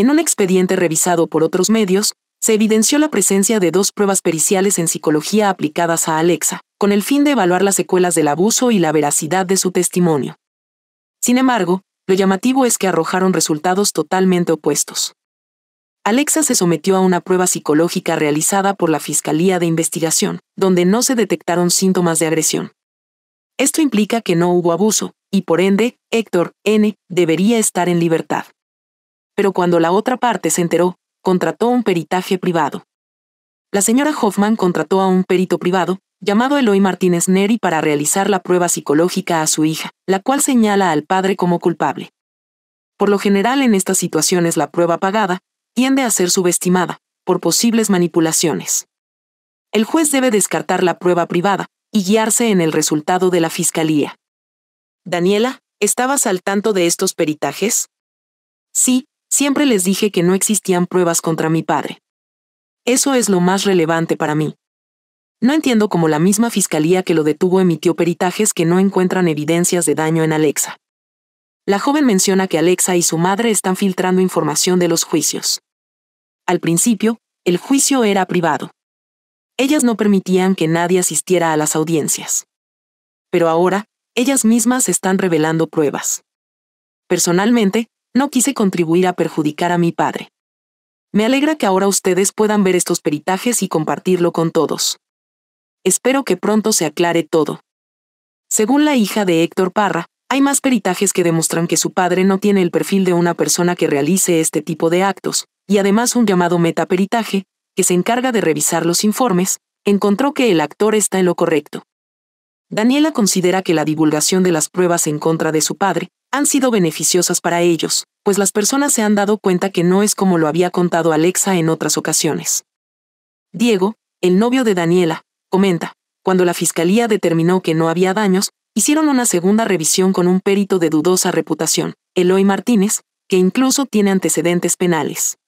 en un expediente revisado por otros medios, se evidenció la presencia de dos pruebas periciales en psicología aplicadas a Alexa, con el fin de evaluar las secuelas del abuso y la veracidad de su testimonio. Sin embargo, lo llamativo es que arrojaron resultados totalmente opuestos. Alexa se sometió a una prueba psicológica realizada por la Fiscalía de Investigación, donde no se detectaron síntomas de agresión. Esto implica que no hubo abuso, y por ende, Héctor N. debería estar en libertad pero cuando la otra parte se enteró, contrató un peritaje privado. La señora Hoffman contrató a un perito privado, llamado Eloy Martínez Neri, para realizar la prueba psicológica a su hija, la cual señala al padre como culpable. Por lo general en estas situaciones la prueba pagada tiende a ser subestimada, por posibles manipulaciones. El juez debe descartar la prueba privada y guiarse en el resultado de la fiscalía. Daniela, ¿estabas al tanto de estos peritajes? Sí, Siempre les dije que no existían pruebas contra mi padre. Eso es lo más relevante para mí. No entiendo cómo la misma fiscalía que lo detuvo emitió peritajes que no encuentran evidencias de daño en Alexa. La joven menciona que Alexa y su madre están filtrando información de los juicios. Al principio, el juicio era privado. Ellas no permitían que nadie asistiera a las audiencias. Pero ahora, ellas mismas están revelando pruebas. Personalmente, no quise contribuir a perjudicar a mi padre. Me alegra que ahora ustedes puedan ver estos peritajes y compartirlo con todos. Espero que pronto se aclare todo. Según la hija de Héctor Parra, hay más peritajes que demuestran que su padre no tiene el perfil de una persona que realice este tipo de actos, y además un llamado metaperitaje, que se encarga de revisar los informes, encontró que el actor está en lo correcto. Daniela considera que la divulgación de las pruebas en contra de su padre han sido beneficiosas para ellos, pues las personas se han dado cuenta que no es como lo había contado Alexa en otras ocasiones. Diego, el novio de Daniela, comenta, cuando la fiscalía determinó que no había daños, hicieron una segunda revisión con un perito de dudosa reputación, Eloy Martínez, que incluso tiene antecedentes penales.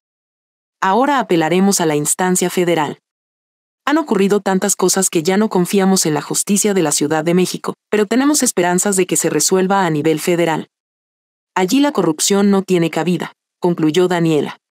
Ahora apelaremos a la instancia federal. Han ocurrido tantas cosas que ya no confiamos en la justicia de la Ciudad de México, pero tenemos esperanzas de que se resuelva a nivel federal. Allí la corrupción no tiene cabida, concluyó Daniela.